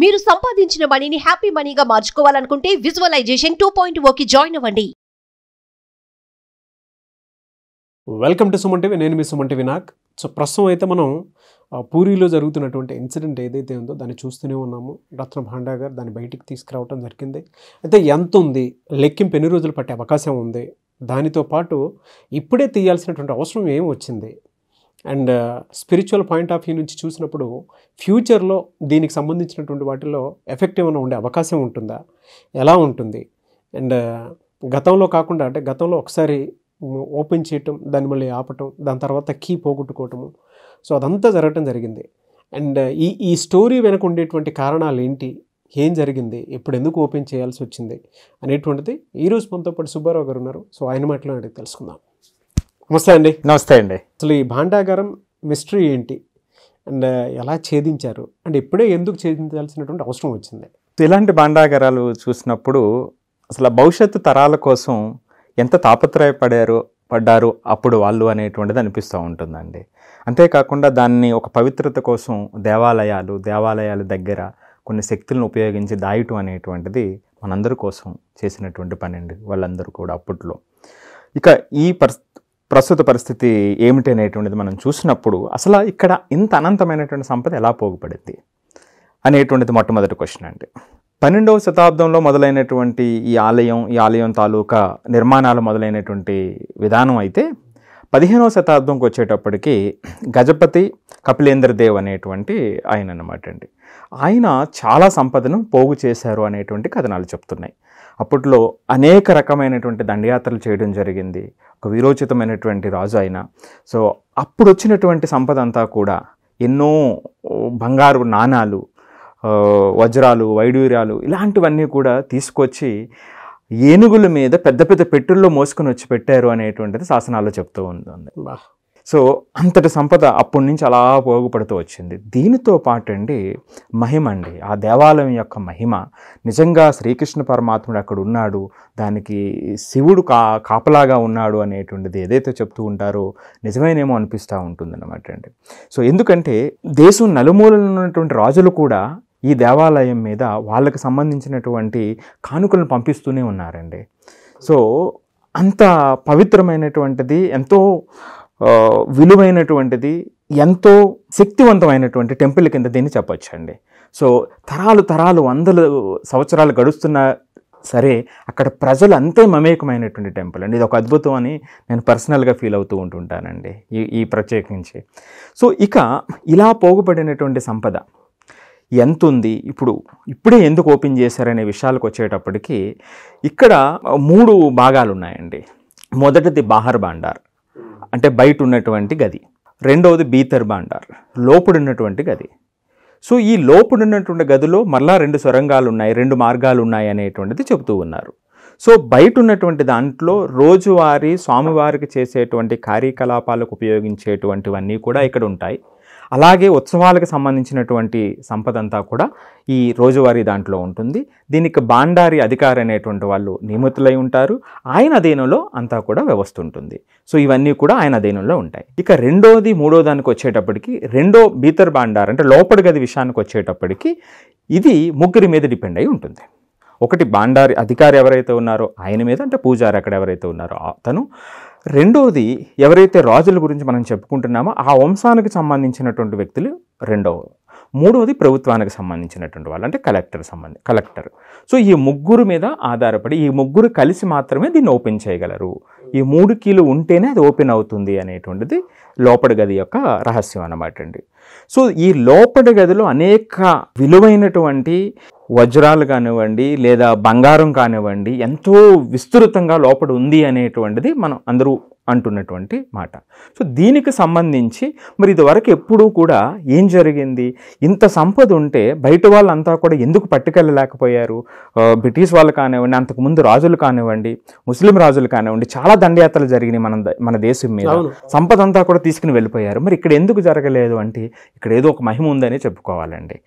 మీరు సంపాదించిన మనీని హ్యాపీ మనీగా మార్చుకోవాలనుకుంటే విజువలైజేషన్ టూ పాయింట్ ఓకి జాయిన్ అవ్వండి వెల్కమ్ టు సుమంటివి నేను మీ సుమంటి వినాక్ సో ప్రస్తుతం అయితే మనం పూరిలో జరుగుతున్నటువంటి ఇన్సిడెంట్ ఏదైతే ఉందో దాన్ని చూస్తూనే ఉన్నాము రత్న భాండా గారు దాన్ని బయటికి తీసుకురావడం జరిగింది అయితే ఎంత ఉంది లెక్కింపు ఎన్ని రోజులు పట్టే అవకాశం ఉంది దానితో పాటు ఇప్పుడే తీయాల్సినటువంటి అవసరం ఏం వచ్చింది and spiritual point of view నుంచి చూసినప్పుడు ఫ్యూచర్లో దీనికి సంబంధించినటువంటి వాటిలో ఎఫెక్ట్ ఏమైనా ఉండే అవకాశం ఉంటుందా ఎలా ఉంటుంది అండ్ uh, గతంలో కాకుండా అంటే గతంలో ఒకసారి ఓపెన్ చేయటం దాన్ని మళ్ళీ ఆపటం దాని తర్వాత కీ పోగొట్టుకోవటము సో అదంతా జరగటం జరిగింది అండ్ uh, ఈ ఈ స్టోరీ వెనక ఉండేటువంటి కారణాలు ఏంటి ఏం జరిగింది ఇప్పుడు ఎందుకు ఓపెన్ చేయాల్సి వచ్చింది అనేటువంటిది ఈరోజు మనతో పాటు సుబ్బారావు గారు ఉన్నారు సో ఆయన మాటలో అడిగి తెలుసుకుందాం నమస్తే అండి నమస్తే అండి అసలు ఈ భాండాగారం మిస్టరీ ఏంటి అండ్ ఎలా ఛేదించారు అండ్ ఇప్పుడే ఎందుకు ఛేదించాల్సినటువంటి అవసరం వచ్చింది ఇలాంటి భాండాగారాలు చూసినప్పుడు అసలు భవిష్యత్తు తరాల కోసం ఎంత తాపత్రయపడారు పడ్డారు అప్పుడు వాళ్ళు అనేటువంటిది అనిపిస్తూ ఉంటుందండి అంతేకాకుండా దాన్ని ఒక పవిత్రత కోసం దేవాలయాలు దేవాలయాల దగ్గర కొన్ని శక్తులను ఉపయోగించి దాయటం అనేటువంటిది మనందరి కోసం చేసినటువంటి పని అండి వాళ్ళందరూ కూడా అప్పట్లో ఇక ఈ పరి ప్రస్తుత పరిస్థితి ఏమిటి అనేటువంటిది మనం చూసినప్పుడు అసలు ఇక్కడ ఇంత అనంతమైనటువంటి సంపద ఎలా పోగుపడింది అనేటువంటిది మొట్టమొదటి క్వశ్చన్ అండి పన్నెండవ శతాబ్దంలో మొదలైనటువంటి ఈ ఆలయం ఈ ఆలయం తాలూకా నిర్మాణాలు మొదలైనటువంటి విధానం అయితే పదిహేనవ శతాబ్దంకి వచ్చేటప్పటికి గజపతి కపిలేంద్ర దేవ్ అనేటువంటి ఆయన అనమాట అండి ఆయన చాలా సంపదను పోగు చేశారు అనేటువంటి కథనాలు చెప్తున్నాయి అప్పట్లో అనేక రకమైనటువంటి దండయాత్రలు చేయడం జరిగింది ఒక వీరోచితమైనటువంటి రాజు ఆయన సో అప్పుడు వచ్చినటువంటి సంపద అంతా కూడా ఎన్నో బంగారు నాణాలు వజ్రాలు వైడూర్యాలు ఇలాంటివన్నీ కూడా తీసుకొచ్చి ఏనుగుల మీద పెద్ద పెద్ద పెట్టుల్లో మోసుకొని వచ్చి పెట్టారు అనేటువంటిది శాసనాల్లో చెప్తూ ఉంటుంది సో అంతటి సంపద అప్పటి నుంచి అలా పోగుపడుతూ వచ్చింది దీనితో పాటండి మహిమ అండి ఆ దేవాలయం యొక్క మహిమ నిజంగా శ్రీకృష్ణ పరమాత్ముడు అక్కడ ఉన్నాడు దానికి శివుడు కా కాపలాగా ఉన్నాడు అనేటువంటిది ఏదైతే చెప్తూ ఉంటారో నిజమేనేమో అనిపిస్తూ అనమాట అండి సో ఎందుకంటే దేశం నలుమూలలో ఉన్నటువంటి రాజులు కూడా ఈ దేవాలయం మీద వాళ్ళకి సంబంధించినటువంటి కానుకలను పంపిస్తూనే ఉన్నారండి సో అంత పవిత్రమైనటువంటిది ఎంతో విలువైనటువంటిది ఎంతో శక్తివంతమైనటువంటి టెంపుల్ కింద దీన్ని చెప్పొచ్చండి సో తరాలు తరాలు వందలు సంవత్సరాలు గడుస్తున్న సరే అక్కడ ప్రజలు అంతే మమేకమైనటువంటి టెంపుల్ అండి ఇది ఒక అద్భుతం అని నేను పర్సనల్గా ఫీల్ అవుతూ ఉంటుంటానండి ఈ ఈ ప్రత్యేకించి సో ఇక ఇలా పోగుపడినటువంటి సంపద ఎంత ఉంది ఇప్పుడు ఇప్పుడే ఎందుకు ఓపెన్ చేశారనే విషయాలకు వచ్చేటప్పటికి ఇక్కడ మూడు భాగాలు ఉన్నాయండి మొదటిది బాహర్ బాండార్ అంటే బయట ఉన్నటువంటి గది రెండవది బీతర్ బాండార్ లోపుడున్నటువంటి గది సో ఈ లోపుడున్నటువంటి గదిలో మళ్ళా రెండు సొరంగాలు ఉన్నాయి రెండు మార్గాలు ఉన్నాయి అనేటువంటిది చెబుతూ ఉన్నారు సో బయట ఉన్నటువంటి దాంట్లో రోజువారీ స్వామివారికి చేసేటువంటి కార్యకలాపాలకు ఉపయోగించేటువంటివన్నీ కూడా ఇక్కడ ఉంటాయి అలాగే ఉత్సవాలకు సంబంధించినటువంటి సంపద అంతా కూడా ఈ రోజువారీ దాంట్లో ఉంటుంది దీనికి బాండారి అధికారి అనేటువంటి వాళ్ళు నియమితులై ఉంటారు ఆయన అధీనంలో అంతా కూడా వ్యవస్థ ఉంటుంది సో ఇవన్నీ కూడా ఆయన అధీనంలో ఉంటాయి ఇక రెండోది మూడో దానికి వచ్చేటప్పటికి రెండో బీతర్ బాండార్ అంటే లోపడి గది విషయానికి వచ్చేటప్పటికి ఇది ముగ్గురి మీద డిపెండ్ అయి ఉంటుంది ఒకటి బాండారి అధికారి ఎవరైతే ఉన్నారో ఆయన మీద అంటే పూజారి అక్కడ ఎవరైతే ఉన్నారో అతను రెండవది ఎవరైతే రాజుల గురించి మనం చెప్పుకుంటున్నామో ఆ వంశానికి సంబంధించినటువంటి వ్యక్తులు రెండవ మూడవది ప్రభుత్వానికి సంబంధించినటువంటి వాళ్ళు అంటే కలెక్టర్ సంబంధి కలెక్టర్ సో ఈ ముగ్గురు మీద ఆధారపడి ఈ ముగ్గురు కలిసి మాత్రమే దీన్ని ఓపెన్ చేయగలరు ఈ మూడు కీలు ఉంటేనే అది ఓపెన్ అవుతుంది అనేటువంటిది లోపడి గది యొక్క రహస్యం అన్నమాట అండి సో ఈ లోపడి గదిలో అనేక విలువైనటువంటి వజ్రాలు కానివ్వండి లేదా బంగారం కానివ్వండి ఎంతో విస్తృతంగా లోపడు ఉంది అనేటువంటిది మనం అందరూ అంటున్నటువంటి మాట సో దీనికి సంబంధించి మరి ఇదివరకు ఎప్పుడూ కూడా ఏం జరిగింది ఇంత సంపద ఉంటే బయట వాళ్ళంతా కూడా ఎందుకు పట్టుకెళ్ళలేకపోయారు బ్రిటిష్ వాళ్ళు కానివ్వండి అంతకుముందు రాజులు కానివ్వండి ముస్లిం రాజులు కానివ్వండి చాలా దండయాత్రలు జరిగినాయి మన మన దేశం మీద సంపద అంతా కూడా తీసుకుని వెళ్ళిపోయారు మరి ఇక్కడ ఎందుకు జరగలేదు అంటే ఇక్కడ ఏదో ఒక మహిమ ఉందని చెప్పుకోవాలండి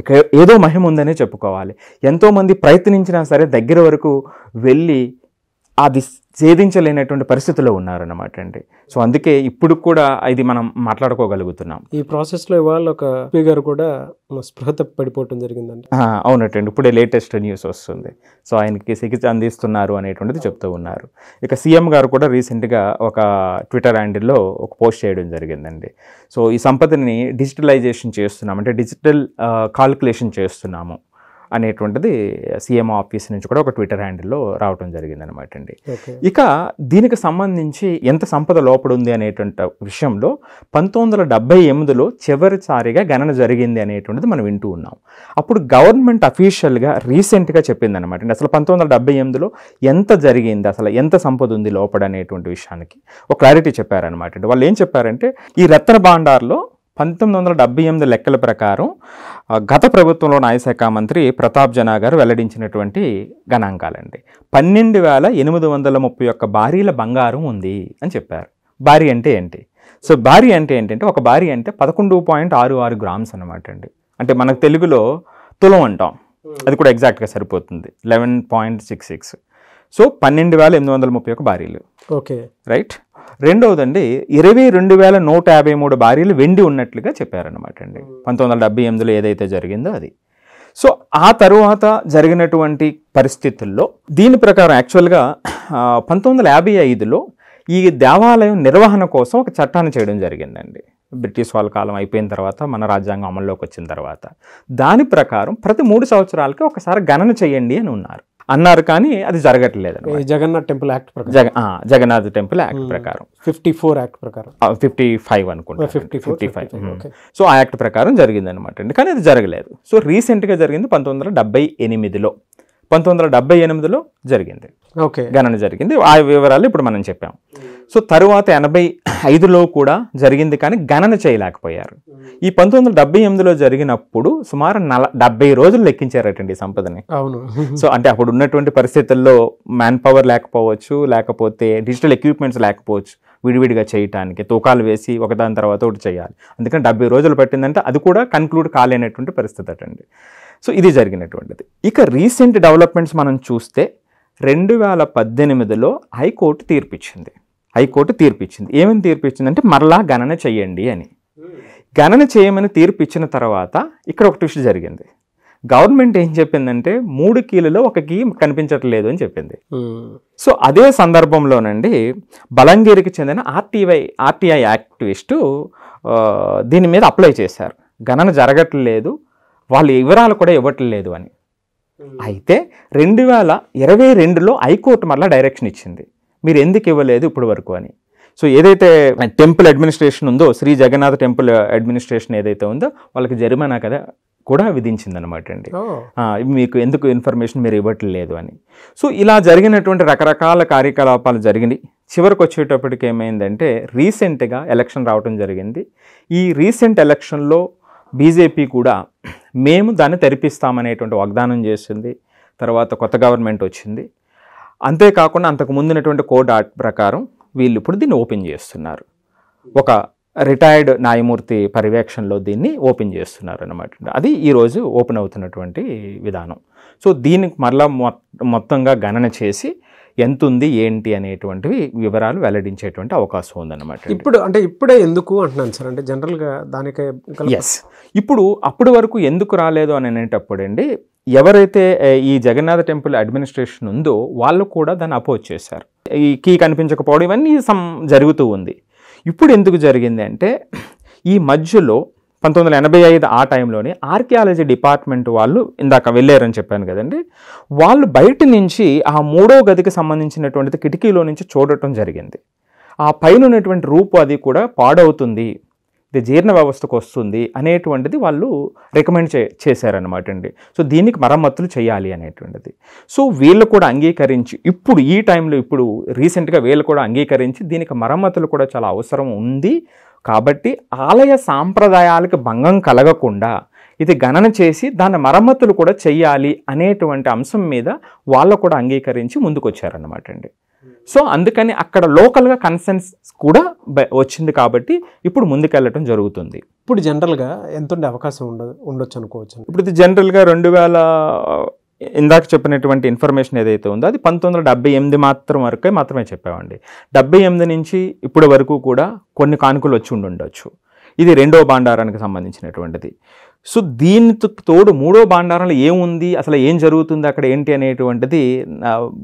ఇక ఏదో మహిమ ఉందనే చెప్పుకోవాలి ఎంతోమంది ప్రయత్నించినా సరే దగ్గర వరకు వెళ్ళి అది ఛేదించలేనటువంటి పరిస్థితిలో ఉన్నారన్నమాట అండి సో అందుకే ఇప్పుడు కూడా ఇది మనం మాట్లాడుకోగలుగుతున్నాం ఈ ప్రాసెస్లో ఇవాళ ఒక గారు కూడా స్పృహత పడిపోవటం జరిగిందండి అవునటండి ఇప్పుడే లేటెస్ట్ న్యూస్ వస్తుంది సో ఆయనకి చికిత్స అందిస్తున్నారు అనేటువంటిది చెప్తూ ఉన్నారు ఇక సీఎం గారు కూడా రీసెంట్గా ఒక ట్విట్టర్ హ్యాండిల్లో ఒక పోస్ట్ చేయడం జరిగిందండి సో ఈ సంపదని డిజిటలైజేషన్ చేస్తున్నాం అంటే డిజిటల్ కాల్కులేషన్ చేస్తున్నాము అనేటువంటిది సీఎం ఆఫీస్ నుంచి కూడా ఒక ట్విట్టర్ హ్యాండిల్లో రావడం జరిగిందనమాట అండి ఇక దీనికి సంబంధించి ఎంత సంపద లోపడు ఉంది అనేటువంటి విషయంలో పంతొమ్మిది వందల డెబ్బై ఎనిమిదిలో చివరిసారిగా గణన జరిగింది అనేటువంటిది మనం వింటూ ఉన్నాం అప్పుడు గవర్నమెంట్ అఫీషియల్గా రీసెంట్గా చెప్పిందనమాట అండి అసలు పంతొమ్మిది వందల డెబ్బై ఎనిమిదిలో ఎంత జరిగింది అసలు ఎంత సంపద ఉంది లోపడ అనేటువంటి విషయానికి ఒక క్లారిటీ చెప్పారనమాట అండి వాళ్ళు ఏం చెప్పారంటే ఈ రత్న భాండార్లో పంతొమ్మిది వందల డెబ్బై ఎనిమిది లెక్కల ప్రకారం గత ప్రభుత్వంలో న్యాయశాఖ మంత్రి ప్రతాప్ జనా గారు వెల్లడించినటువంటి గణాంకాలండి పన్నెండు వేల ఎనిమిది వందల ముప్పై ఒక్క భారీల బంగారం ఉంది అని చెప్పారు భారీ అంటే ఏంటి సో భారీ అంటే ఏంటంటే ఒక భారీ అంటే పదకొండు పాయింట్ ఆరు ఆరు గ్రామ్స్ అనమాట అండి అంటే మనకు తెలుగులో తులం అంటాం hmm. అది కూడా ఎగ్జాక్ట్గా సరిపోతుంది eleven point six six so పన్నెండు వేల ఎనిమిది వందల ముప్పై ఒక భారీలు ఓకే రైట్ రెండవదండి ఇరవై రెండు వేల నూట యాభై మూడు భార్యలు వెండి ఉన్నట్లుగా చెప్పారనమాట అండి పంతొమ్మిది వందల డెబ్బై ఎనిమిదిలో ఏదైతే జరిగిందో అది సో ఆ తరువాత జరిగినటువంటి పరిస్థితుల్లో దీని ప్రకారం యాక్చువల్గా పంతొమ్మిది వందల యాభై ఐదులో ఈ దేవాలయం నిర్వహణ కోసం ఒక చట్టాన్ని చేయడం జరిగిందండి బ్రిటిష్ వాళ్ళ కాలం అయిపోయిన తర్వాత మన రాజ్యాంగం అమల్లోకి వచ్చిన తర్వాత దాని ప్రకారం ప్రతి మూడు సంవత్సరాలకి ఒకసారి గణన చేయండి అని ఉన్నారు అన్నారు కానీ అది జరగట్లేదు జగన్నాథ్ టెంపుల్ యాక్ట్ ప్రకారం జగన్నాథ్ టెంపుల్ యాక్ట్ hmm. ప్రకారం ఫిఫ్టీ ఫోర్ యాక్ట్ ప్రకారం ఫిఫ్టీ ఫైవ్ అనుకుంటా fifty fifty five hmm. So ఆ యాక్ట్ ప్రకారం జరిగింది అనమాట అండి కానీ అది జరగలేదు సో రీసెంట్గా జరిగింది పంతొమ్మిది వందల డెబ్బై ఎనిమిదిలో పంతొమ్మిది వందల డెబ్బై ఎనిమిదిలో జరిగింది ఓకే గణన జరిగింది ఆ వివరాలు ఇప్పుడు మనం చెప్పాం సో తరువాత ఎనభై ఐదులో కూడా జరిగింది కానీ గణన చేయలేకపోయారు ఈ పంతొమ్మిది వందల డెబ్బై ఎనిమిదిలో జరిగినప్పుడు సుమారు నల డెబ్బై రోజులు లెక్కించారటండి సంపదని అవును సో అంటే అప్పుడు ఉన్నటువంటి పరిస్థితుల్లో మ్యాన్ పవర్ లేకపోవచ్చు లేకపోతే డిజిటల్ ఎక్విప్మెంట్స్ లేకపోవచ్చు విడివిడిగా చేయటానికి తూకాలు వేసి ఒకదాని తర్వాత ఒకటి చేయాలి అందుకని డెబ్బై రోజులు పట్టిందంటే అది కూడా కన్క్లూడ్ కాలేనటువంటి పరిస్థితి అటండి సో ఇది జరిగినటువంటిది ఇక రీసెంట్ డెవలప్మెంట్స్ మనం చూస్తే రెండు వేల పద్దెనిమిదిలో హైకోర్టు తీర్పిచ్చింది హైకోర్టు తీర్పిచ్చింది ఏమని తీర్పిచ్చిందంటే మరలా గణన చేయండి అని గణన చేయమని తీర్పిచ్చిన తర్వాత ఇక్కడ ఒక ట్విస్ట్ జరిగింది గవర్నమెంట్ ఏం చెప్పిందంటే మూడు కీలలో ఒక కీ కనిపించట్లేదు అని చెప్పింది hmm. సో అదే సందర్భంలోనండి బలంగేరికి చెందిన ఆర్టీవై ఆర్టీఐ యాక్టివిస్టు దీని మీద అప్లై చేశారు గణన జరగట్లేదు వాళ్ళు వివరాలు కూడా ఇవ్వట్లేదు అని అయితే రెండు వేల ఇరవై రెండులో హైకోర్టు మళ్ళీ డైరెక్షన్ ఇచ్చింది మీరు ఎందుకు ఇవ్వలేదు ఇప్పటి వరకు అని సో ఏదైతే టెంపుల్ అడ్మినిస్ట్రేషన్ ఉందో శ్రీ జగన్నాథ్ టెంపుల్ అడ్మినిస్ట్రేషన్ ఏదైతే ఉందో వాళ్ళకి జరిమానా కదా కూడా విధించిందనమాట అండి మీకు ఎందుకు ఇన్ఫర్మేషన్ మీరు ఇవ్వట్లేదు అని సో ఇలా జరిగినటువంటి రకరకాల కార్యకలాపాలు జరిగినాయి చివరికి వచ్చేటప్పటికి ఏమైందంటే రీసెంట్గా ఎలక్షన్ రావడం జరిగింది ఈ రీసెంట్ ఎలక్షన్లో బీజేపీ కూడా మేము దాన్ని తెరిపిస్తామనేటువంటి వాగ్దానం చేసింది తర్వాత కొత్త గవర్నమెంట్ వచ్చింది అంతేకాకుండా అంతకు ముందున్నటువంటి కోడ్ ఆర్ట్ ప్రకారం వీళ్ళు ఇప్పుడు దీన్ని ఓపెన్ చేస్తున్నారు ఒక రిటైర్డ్ న్యాయమూర్తి పర్యవేక్షణలో దీన్ని ఓపెన్ చేస్తున్నారు అనమాట అది ఈరోజు ఓపెన్ అవుతున్నటువంటి విధానం సో దీనికి మరలా మొత్తంగా గణన చేసి ఎంత ఉంది ఏంటి అనేటువంటివి వివరాలు వెల్లడించేటువంటి అవకాశం ఉందన్నమాట ఇప్పుడు అంటే ఇప్పుడే ఎందుకు అంటున్నాను సార్ అంటే జనరల్గా దానికి ఎస్ ఇప్పుడు అప్పటి వరకు ఎందుకు రాలేదు అని అనేటప్పుడండి ఎవరైతే ఈ జగన్నాథ టెంపుల్ అడ్మినిస్ట్రేషన్ ఉందో వాళ్ళు కూడా దాన్ని అపోజ్ చేశారు ఈ కీ కనిపించకపోవడం ఇవన్నీ సమ్ జరుగుతూ ఉంది ఇప్పుడు ఎందుకు జరిగింది అంటే ఈ మధ్యలో పంతొమ్మిది వందల ఎనభై ఐదు ఆ టైంలోనే ఆర్కియాలజీ డిపార్ట్మెంట్ వాళ్ళు ఇందాక వెళ్ళారని చెప్పాను కదండి వాళ్ళు బయట నుంచి ఆ మూడో గదికి సంబంధించినటువంటిది కిటికీలో నుంచి చూడటం జరిగింది ఆ పైన ఉన్నటువంటి రూపు అది కూడా పాడవుతుంది ఇది జీర్ణ వ్యవస్థకు వస్తుంది అనేటువంటిది వాళ్ళు రికమెండ్ చే చేశారనమాట అండి సో దీనికి మరమ్మతులు చేయాలి అనేటువంటిది సో వీళ్ళు కూడా అంగీకరించి ఇప్పుడు ఈ టైంలో ఇప్పుడు రీసెంట్గా వీళ్ళు కూడా అంగీకరించి దీనికి మరమ్మతులు కూడా చాలా అవసరం ఉంది కాబట్టి ఆలయ సాంప్రదాయాలకు భంగం కలగకుండా ఇది గణన చేసి దాని మరమ్మతులు కూడా చేయాలి అనేటువంటి అంశం మీద వాళ్ళు కూడా అంగీకరించి ముందుకొచ్చారనమాట అండి సో అందుకని అక్కడ లోకల్గా కన్సెన్స్ కూడా వచ్చింది కాబట్టి ఇప్పుడు ముందుకెళ్ళటం జరుగుతుంది ఇప్పుడు జనరల్గా ఎంత అవకాశం ఉండదు ఉండొచ్చు అనుకోవచ్చు ఇప్పుడు ఇది జనరల్గా రెండు వేల ఇందాక చెప్పినటువంటి ఇన్ఫర్మేషన్ ఏదైతే ఉందో అది పంతొమ్మిది వందల డెబ్బై ఎనిమిది మాత్రం వరకే మాత్రమే చెప్పామండి డెబ్బై ఎనిమిది నుంచి ఇప్పటి వరకు కూడా కొన్ని కానుకలు వచ్చి ఉండి ఉండొచ్చు ఇది రెండో భాండారానికి సంబంధించినటువంటిది సో దీనితో తోడు మూడో భాండారంలో ఏముంది అసలు ఏం జరుగుతుంది అక్కడ ఏంటి అనేటువంటిది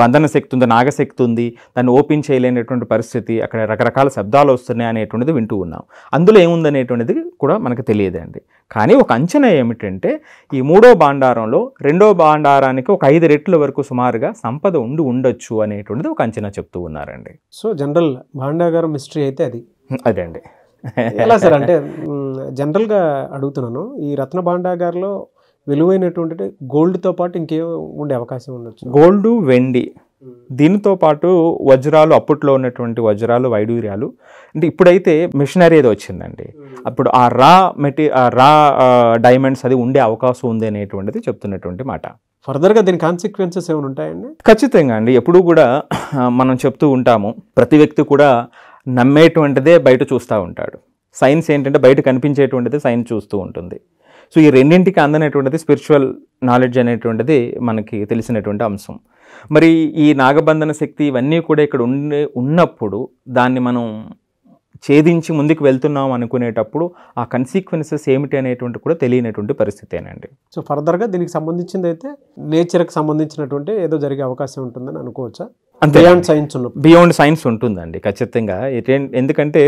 బంధన శక్తి ఉంది నాగశక్తి ఉంది దాన్ని ఓపెన్ చేయలేనటువంటి పరిస్థితి అక్కడ రకరకాల శబ్దాలు వస్తున్నాయి అనేటువంటిది వింటూ ఉన్నాం అందులో ఏముంది అనేటువంటిది కూడా మనకు తెలియదండి కానీ ఒక అంచనా ఏమిటంటే ఈ మూడో భాండారంలో రెండో భాండారానికి ఒక ఐదు రెట్ల వరకు సుమారుగా సంపద ఉండి ఉండొచ్చు అనేటువంటిది ఒక అంచనా చెప్తూ ఉన్నారండి సో జనరల్ భాండాగారం మిస్టరీ అయితే అది అదే అండి ఎలా సార్ అంటే జనరల్గా అడుగుతున్నాను ఈ రత్న భాండాగారిలో విలువైనటువంటి గోల్డ్తో పాటు ఇంకే ఉండే అవకాశం ఉండొచ్చు గోల్డ్ వెండి దీనితో పాటు వజ్రాలు అప్పట్లో ఉన్నటువంటి వజ్రాలు వైడూర్యాలు అంటే ఇప్పుడైతే మిషనరీ ఏదో వచ్చిందండి అప్పుడు ఆ రా మెటీ రా డైమండ్స్ అది ఉండే అవకాశం ఉంది అనేటువంటిది చెప్తున్నటువంటి మాట ఫర్దర్గా దీని కాన్సిక్వెన్సెస్ ఏమైనా ఉంటాయండి ఖచ్చితంగా అండి ఎప్పుడూ కూడా మనం చెప్తూ ఉంటాము ప్రతి వ్యక్తి కూడా నమ్మేటువంటిదే బయట చూస్తూ ఉంటాడు సైన్స్ ఏంటంటే బయట కనిపించేటువంటిది సైన్స్ చూస్తూ ఉంటుంది సో ఈ రెండింటికి అందనటువంటిది స్పిరిచువల్ నాలెడ్జ్ అనేటువంటిది మనకి తెలిసినటువంటి అంశం మరి ఈ నాగబంధన శక్తి ఇవన్నీ కూడా ఇక్కడ ఉండే ఉన్నప్పుడు దాన్ని మనం ఛేదించి ముందుకు వెళ్తున్నాం అనుకునేటప్పుడు ఆ కన్సిక్వెన్సెస్ ఏమిటి అనేటువంటి కూడా తెలియనటువంటి పరిస్థితేనండి సో ఫర్దర్గా దీనికి సంబంధించింది అయితే నేచర్కి సంబంధించినటువంటి ఏదో జరిగే అవకాశం ఉంటుందని అనుకోవచ్చా అంతే బియాండ్ సైన్స్ బియాండ్ సైన్స్ ఉంటుందండి ఖచ్చితంగా ఎందుకంటే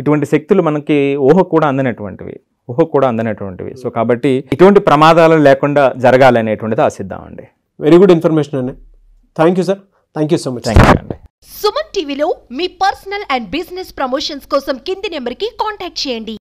ఇటువంటి శక్తులు మనకి ఊహ కూడా అందనటువంటివి ఊహ కూడా అందనటువంటివి సో కాబట్టి ఇటువంటి ప్రమాదాలు లేకుండా జరగాలనేటువంటిది ఆశిద్దామండి వెరీ గుడ్ ఇన్ఫర్మేషన్ అండి thank you sir thank you so much thank you అండి సుమన్ టీవీలో మీ పర్సనల్ అండ్ బిజినెస్ ప్రమోషన్స్ కోసం కింది నెంబర్కి కాంటాక్ట్ చేయండి